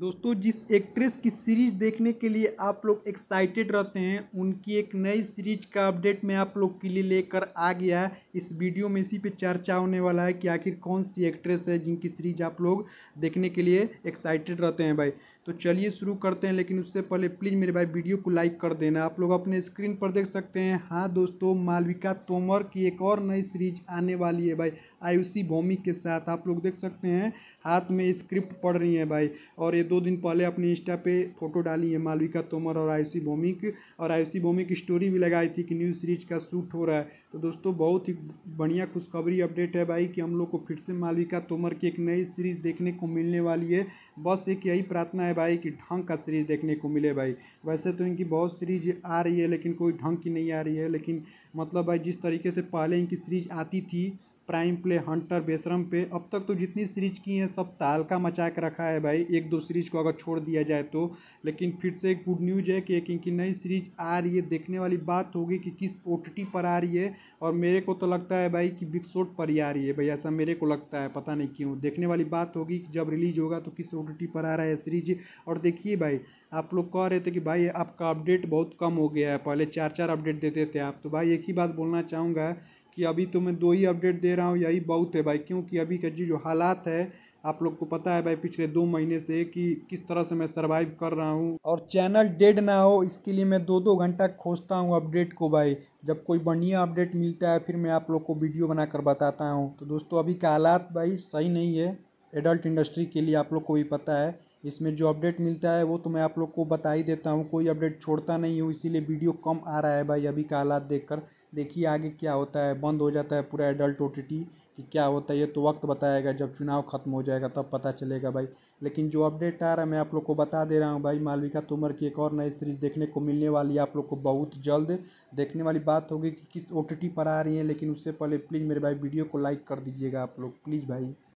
दोस्तों जिस एक्ट्रेस की सीरीज देखने के लिए आप लोग एक्साइटेड रहते हैं उनकी एक नई सीरीज का अपडेट मैं आप लोग के लिए लेकर आ गया है इस वीडियो में इसी पे चर्चा होने वाला है कि आखिर कौन सी एक्ट्रेस है जिनकी सीरीज आप लोग देखने के लिए एक्साइटेड रहते हैं भाई तो चलिए शुरू करते हैं लेकिन उससे पहले प्लीज़ मेरे भाई वीडियो को लाइक कर देना आप लोग अपने स्क्रीन पर देख सकते हैं हाँ दोस्तों मालविका तोमर की एक और नई सीरीज आने वाली है भाई आयुषी भौमिक के साथ आप लोग देख सकते हैं हाथ में स्क्रिप्ट पढ़ रही हैं भाई और ये दो दिन पहले अपने इंस्टा पे फोटो डाली है मालविका तोमर और आयुषी भौमिक और आयुषी भौमिक स्टोरी भी लगाई थी कि न्यू सीरीज का शूट हो रहा है तो दोस्तों बहुत ही बढ़िया खुशखबरी अपडेट है भाई कि हम लोग को फिर से मालविका तोमर की एक नई सीरीज़ देखने को मिलने वाली है बस एक यही प्रार्थना है भाई कि ढंग का सीरीज़ देखने को मिले भाई वैसे तो इनकी बहुत सीरीज आ रही है लेकिन कोई ढंग की नहीं आ रही है लेकिन मतलब भाई जिस तरीके से पहले इनकी सीरीज आती थी प्राइम प्ले हंटर बेशरम पे अब तक तो जितनी सीरीज की हैं सब तालका मचा के रखा है भाई एक दो सीरीज को अगर छोड़ दिया जाए तो लेकिन फिर से एक गुड न्यूज़ है कि एक इनकी नई सीरीज आ रही है देखने वाली बात होगी कि किस ओ पर आ रही है और मेरे को तो लगता है भाई कि बिग शॉट पर ही आ रही है भाई ऐसा मेरे को लगता है पता नहीं क्यों देखने वाली बात होगी कि जब रिलीज होगा तो किस ओ पर आ रहा है सीरीज और देखिए भाई आप लोग कह रहे थे कि भाई आपका अपडेट बहुत कम हो गया है पहले चार चार अपडेट देते थे आप तो भाई एक ही बात बोलना चाहूँगा कि अभी तो मैं दो ही अपडेट दे रहा हूँ यही बहुत है भाई क्योंकि अभी का जी जो हालात है आप लोग को पता है भाई पिछले दो महीने से कि किस तरह से मैं सरवाइव कर रहा हूँ और चैनल डेड ना हो इसके लिए मैं दो दो घंटा खोजता हूँ अपडेट को भाई जब कोई बढ़िया अपडेट मिलता है फिर मैं आप लोग को वीडियो बनाकर बताता हूँ तो दोस्तों अभी का हालात भाई सही नहीं है एडल्ट इंडस्ट्री के लिए आप लोग को भी पता है इसमें जो अपडेट मिलता है वो तो मैं आप लोग को बता ही देता हूँ कोई अपडेट छोड़ता नहीं हूँ इसीलिए वीडियो कम आ रहा है भाई अभी का हालात देख देखिए आगे क्या होता है बंद हो जाता है पूरा एडल्ट ओ कि क्या होता है ये तो वक्त बताएगा जब चुनाव खत्म हो जाएगा तब पता चलेगा भाई लेकिन जो अपडेट आ रहा है मैं आप लोग को बता दे रहा हूँ भाई मालविका तोमर की एक और नई सीरीज देखने को मिलने वाली है आप लोग को बहुत जल्द देखने वाली बात होगी कि किस ओ पर आ रही है लेकिन उससे पहले प्लीज़ मेरे भाई वीडियो को लाइक कर दीजिएगा आप लोग प्लीज़ भाई